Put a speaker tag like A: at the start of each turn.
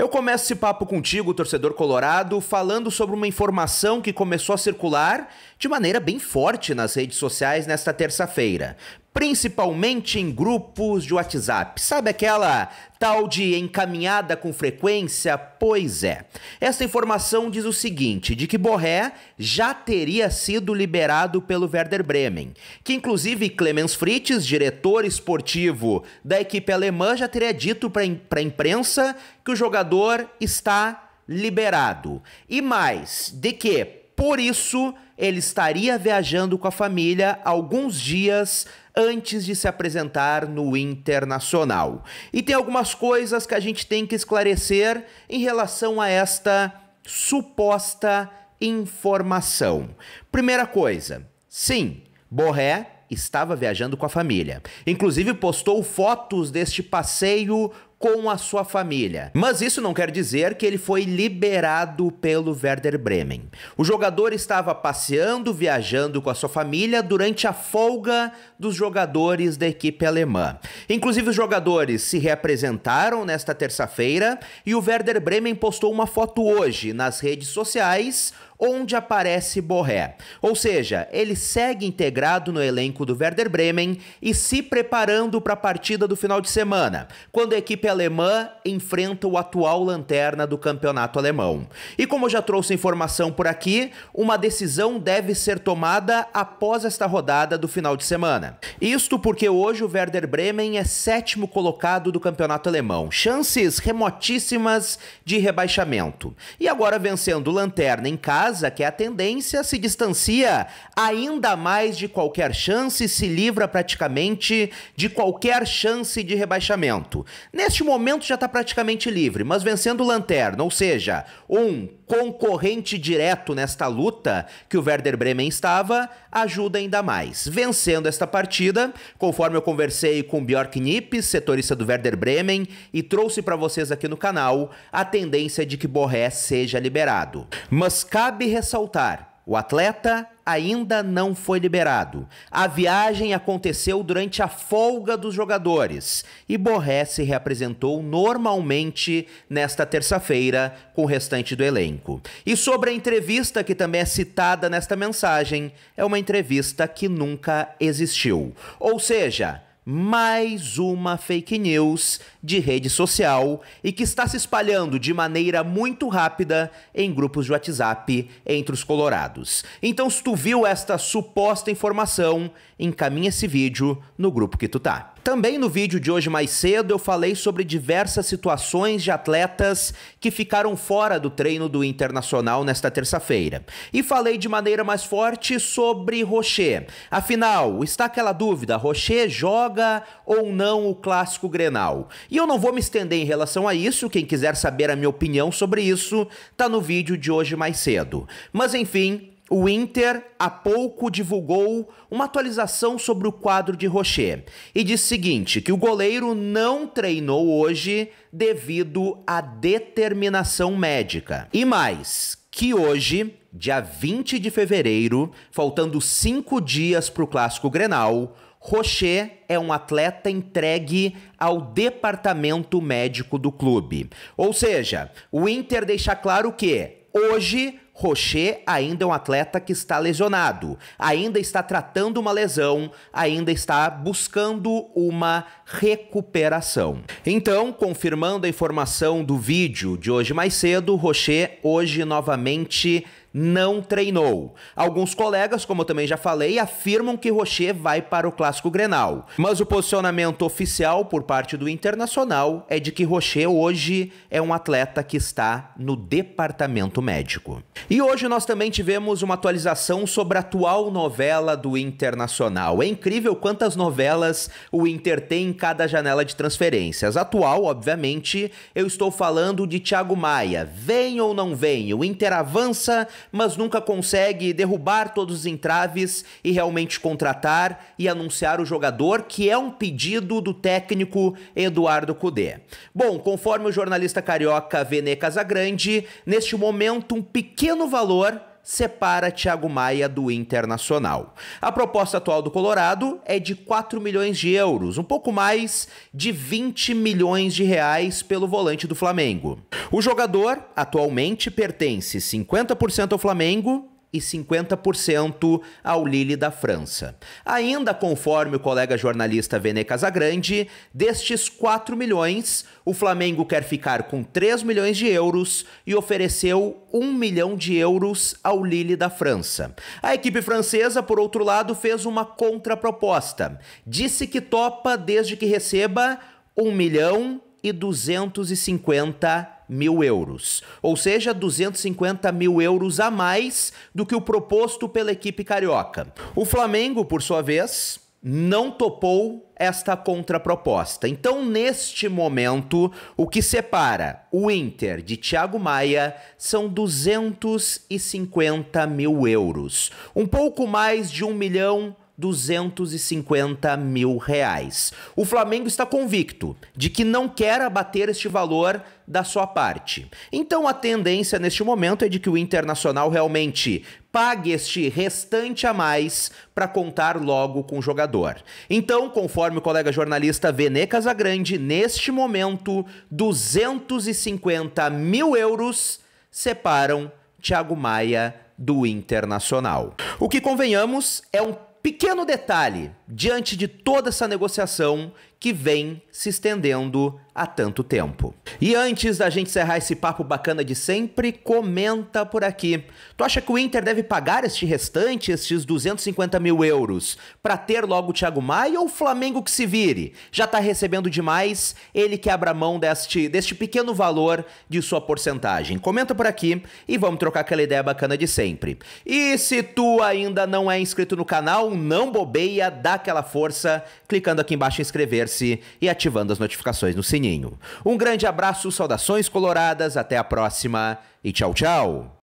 A: Eu começo esse papo contigo, torcedor colorado, falando sobre uma informação que começou a circular de maneira bem forte nas redes sociais nesta terça-feira principalmente em grupos de WhatsApp. Sabe aquela tal de encaminhada com frequência? Pois é. Esta informação diz o seguinte: de que Borré já teria sido liberado pelo Werder Bremen, que inclusive Clemens Fritz, diretor esportivo da equipe alemã, já teria dito para a imprensa que o jogador está liberado. E mais, de que por isso, ele estaria viajando com a família alguns dias antes de se apresentar no Internacional. E tem algumas coisas que a gente tem que esclarecer em relação a esta suposta informação. Primeira coisa, sim, Borré estava viajando com a família. Inclusive postou fotos deste passeio com a sua família. Mas isso não quer dizer que ele foi liberado pelo Werder Bremen. O jogador estava passeando, viajando com a sua família durante a folga dos jogadores da equipe alemã. Inclusive, os jogadores se reapresentaram nesta terça-feira e o Werder Bremen postou uma foto hoje nas redes sociais onde aparece Borré. Ou seja, ele segue integrado no elenco do Werder Bremen e se preparando para a partida do final de semana, quando a equipe alemã enfrenta o atual lanterna do campeonato alemão. E como eu já trouxe informação por aqui, uma decisão deve ser tomada após esta rodada do final de semana. Isto porque hoje o Werder Bremen é sétimo colocado do campeonato alemão, chances remotíssimas de rebaixamento. E agora vencendo lanterna em casa que é a tendência, se distancia ainda mais de qualquer chance, se livra praticamente de qualquer chance de rebaixamento. Neste momento já está praticamente livre, mas vencendo o Lanterna, ou seja, um concorrente direto nesta luta que o Werder Bremen estava, ajuda ainda mais. Vencendo esta partida, conforme eu conversei com Bjork Nipes, setorista do Werder Bremen, e trouxe para vocês aqui no canal, a tendência de que Borré seja liberado. Mas cabe Cabe ressaltar: o atleta ainda não foi liberado. A viagem aconteceu durante a folga dos jogadores e Borré se reapresentou normalmente nesta terça-feira com o restante do elenco. E sobre a entrevista que também é citada nesta mensagem, é uma entrevista que nunca existiu. Ou seja, mais uma fake news de rede social e que está se espalhando de maneira muito rápida em grupos de WhatsApp entre os colorados. Então, se tu viu esta suposta informação, encaminha esse vídeo no grupo que tu tá. Também no vídeo de hoje mais cedo eu falei sobre diversas situações de atletas que ficaram fora do treino do Internacional nesta terça-feira. E falei de maneira mais forte sobre Rocher. Afinal, está aquela dúvida, Rocher joga ou não o clássico Grenal? E eu não vou me estender em relação a isso, quem quiser saber a minha opinião sobre isso, tá no vídeo de hoje mais cedo. Mas enfim, o Inter há pouco divulgou uma atualização sobre o quadro de Rocher e diz o seguinte: que o goleiro não treinou hoje devido à determinação médica. E mais, que hoje, dia 20 de fevereiro, faltando cinco dias para o clássico Grenal, Rocher é um atleta entregue ao departamento médico do clube. Ou seja, o Inter deixa claro que hoje Rocher ainda é um atleta que está lesionado, ainda está tratando uma lesão, ainda está buscando uma recuperação. Então, confirmando a informação do vídeo de hoje mais cedo, Rocher hoje novamente não treinou. Alguns colegas, como eu também já falei, afirmam que Rocher vai para o Clássico Grenal, mas o posicionamento oficial por parte do Internacional é de que Rocher hoje é um atleta que está no departamento médico. E hoje nós também tivemos uma atualização sobre a atual novela do Internacional. É incrível quantas novelas o Inter tem em cada janela de transferências. Atual, obviamente, eu estou falando de Thiago Maia. Vem ou não vem, o Inter avança mas nunca consegue derrubar todos os entraves e realmente contratar e anunciar o jogador, que é um pedido do técnico Eduardo Cudê. Bom, conforme o jornalista carioca Vene Casagrande, neste momento um pequeno valor separa Thiago Maia do Internacional. A proposta atual do Colorado é de 4 milhões de euros, um pouco mais de 20 milhões de reais pelo volante do Flamengo. O jogador atualmente pertence 50% ao Flamengo e 50% ao Lille da França. Ainda conforme o colega jornalista Vene Casagrande, destes 4 milhões, o Flamengo quer ficar com 3 milhões de euros e ofereceu 1 milhão de euros ao Lille da França. A equipe francesa, por outro lado, fez uma contraproposta. Disse que topa desde que receba 1 milhão e 250 euros mil euros, ou seja, 250 mil euros a mais do que o proposto pela equipe carioca. O Flamengo, por sua vez, não topou esta contraproposta. Então, neste momento, o que separa o Inter de Thiago Maia são 250 mil euros, um pouco mais de um milhão 250 mil reais. O Flamengo está convicto de que não quer abater este valor da sua parte. Então a tendência neste momento é de que o Internacional realmente pague este restante a mais para contar logo com o jogador. Então, conforme o colega jornalista Vene Casagrande, neste momento, 250 mil euros separam Thiago Maia do Internacional. O que convenhamos é um pequeno detalhe diante de toda essa negociação que vem se estendendo há tanto tempo. E antes da gente encerrar esse papo bacana de sempre, comenta por aqui. Tu acha que o Inter deve pagar este restante, estes 250 mil euros, para ter logo o Thiago Maia ou o Flamengo que se vire? Já tá recebendo demais, ele que abra mão deste, deste pequeno valor de sua porcentagem. Comenta por aqui e vamos trocar aquela ideia bacana de sempre. E se tu ainda não é inscrito no canal, não bobeia, dá aquela força clicando aqui embaixo em inscrever inscrever-se e ativando as notificações no sininho. Um grande abraço, saudações coloradas, até a próxima e tchau, tchau!